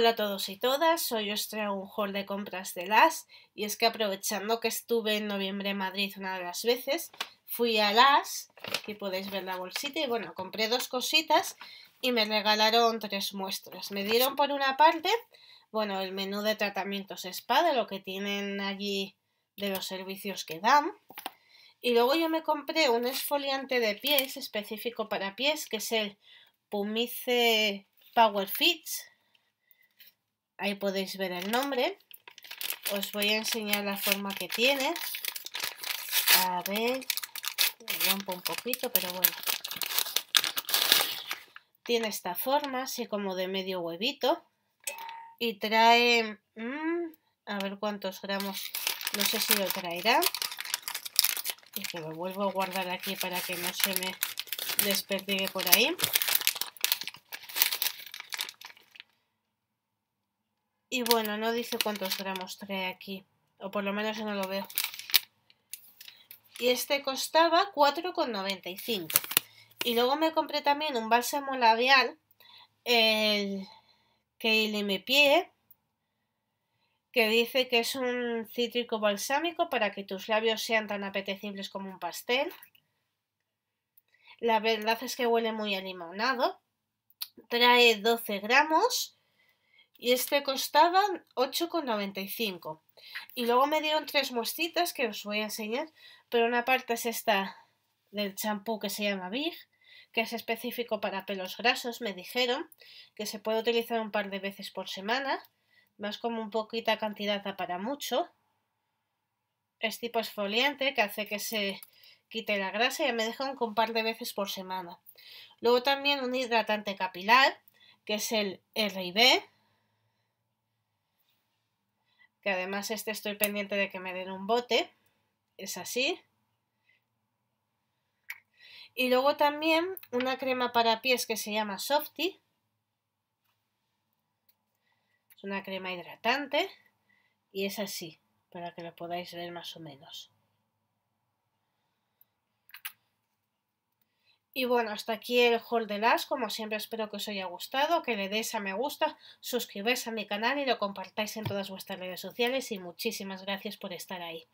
Hola a todos y todas, hoy os traigo un haul de compras de LAS y es que aprovechando que estuve en noviembre en Madrid una de las veces, fui a LAS, aquí podéis ver la bolsita y bueno, compré dos cositas y me regalaron tres muestras. Me dieron por una parte, bueno, el menú de tratamientos spa de lo que tienen allí de los servicios que dan. Y luego yo me compré un esfoliante de pies específico para pies que es el Pumice Power Fits Ahí podéis ver el nombre. Os voy a enseñar la forma que tiene. A ver, rompo un poquito, pero bueno. Tiene esta forma, así como de medio huevito. Y trae... Mm, a ver cuántos gramos. No sé si lo traerá. Y que lo vuelvo a guardar aquí para que no se me desperdigue por ahí. Y bueno, no dice cuántos gramos trae aquí. O por lo menos no lo veo. Y este costaba 4,95. Y luego me compré también un bálsamo labial. El pie Que dice que es un cítrico balsámico para que tus labios sean tan apetecibles como un pastel. La verdad es que huele muy limonado Trae 12 gramos y este costaba 8,95. Y luego me dieron tres muestritas que os voy a enseñar, pero una parte es esta del champú que se llama Big, que es específico para pelos grasos, me dijeron, que se puede utilizar un par de veces por semana, más como un poquita cantidad para mucho. Es tipo esfoliante que hace que se quite la grasa y me dejan con un par de veces por semana. Luego también un hidratante capilar, que es el RIB, además este estoy pendiente de que me den un bote, es así. Y luego también una crema para pies que se llama Softy. Es una crema hidratante y es así, para que lo podáis ver más o menos. Y bueno, hasta aquí el haul de las, como siempre espero que os haya gustado, que le deis a me gusta, suscribáis a mi canal y lo compartáis en todas vuestras redes sociales y muchísimas gracias por estar ahí.